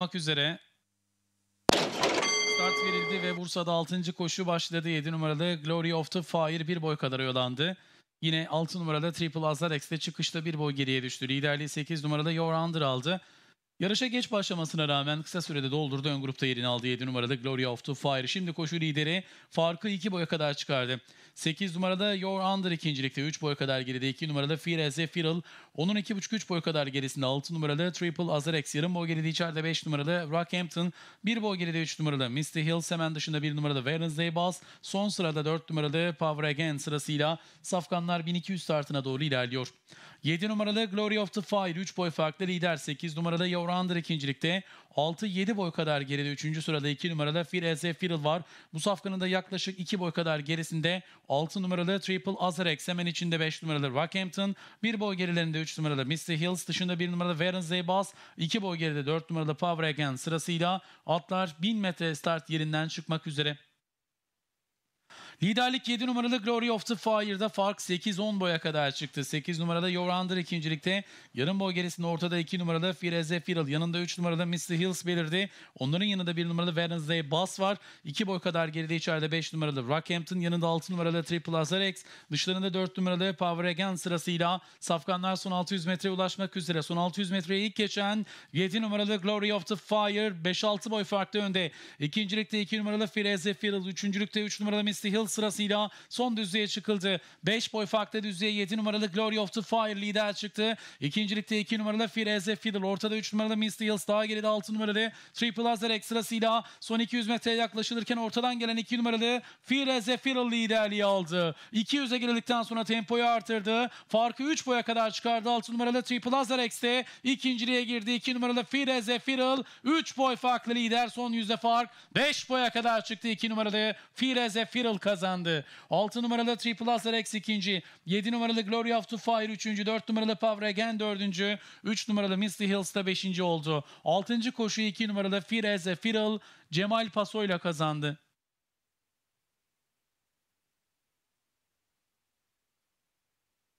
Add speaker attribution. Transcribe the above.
Speaker 1: olmak üzere start verildi ve Bursa'da 6. koşu başladı. 7 numaralı Glory of the Fire bir boy kadar yolandı. Yine 6 numarada Triple Azlar çıkışta bir boy geriye düştü. Liderliği 8 numarada Your Under aldı. Yarışa geç başlamasına rağmen kısa sürede doldurdu. Ön grupta yerini aldı 7 numaralı Gloria of the Fire. Şimdi koşu lideri farkı 2 boya kadar çıkardı. 8 numarada Your Under ikincilikte 3 boya kadar geride. 2 numarada Fireze Firal. Onun 2,5-3 boya kadar gerisinde 6 numaralı Triple Azarex. Yarım boy geride içeride 5 numaralı Rockhampton. 1 boy geride 3 numarada Misty Hills. Hemen dışında 1 numarada Wednesday Buzz. Son sırada 4 numaralı Power Again sırasıyla Safkanlar 1200 startına doğru ilerliyor. 7 numaralı Glory of the Fire 3 boy farklı lider. 8 numarada Your Over-Under ikincilikte 6-7 boy kadar geride 3. sırada 2 numarada Fireze Firil var. Bu safkanın da yaklaşık 2 boy kadar gerisinde 6 numaralı Triple Azarex hemen içinde 5 numaralı Rockhampton. 1 boy gerilerinde 3 numaralı Mr Hills dışında 1 numaralı Warren Zeybas. 2 boy geride 4 numaralı Power Again sırasıyla atlar 1000 metre start yerinden çıkmak üzere. Liderlik 7 numaralı Glory of the Fire'da fark 8-10 boya kadar çıktı. 8 numaralı Yorandır ikincilikte. Yarım boy gerisinde ortada 2 numaralı Fireze Firal. Yanında 3 numaralı Mr. Hills belirdi. Onların yanında 1 numaralı Wednesday Bass var. 2 boy kadar geride içeride 5 numaralı Rockhampton. Yanında 6 numaralı Triple Azar Dışlarında 4 numaralı Power Again sırasıyla safkanlar son 600 metre ulaşmak üzere. Son 600 metreye ilk geçen 7 numaralı Glory of the Fire 5-6 boy farklı önde. İkincilikte 2 numaralı Fireze Firal. Üçüncülükte 3 numaralı Mr. Hills sırasıyla son düzlüğe çıkıldı. 5 boy farklı düzlüğe 7 numaralı Glory of the Fire lider çıktı. İkincilikte 2 iki numaralı Fireze Fiddle. Ortada 3 numaralı Misty Hills. Daha geride 6 numaralı Triple Azerek sırasıyla son 200 metreye yaklaşılırken ortadan gelen 2 numaralı Fireze Fiddle liderliği aldı. 200'e girildikten sonra tempoyu artırdı. Farkı 3 boya kadar çıkardı. 6 numaralı Triple Azerek de ikinciliğe girdi. 2 iki numaralı Fireze Fiddle 3 boy farklı lider. Son yüzde fark 5 boya kadar çıktı. 2 numaralı Fireze Fiddle kazandı kazandı. 6 numaralı Triple Azarex ikinci. 7 numaralı Glory of the Fire üçüncü. 4 numaralı Pavregen dördüncü. 3 numaralı Misty Hills da beşinci oldu. 6. koşu 2 numaralı Fireze Firal Cemal Paso ile kazandı.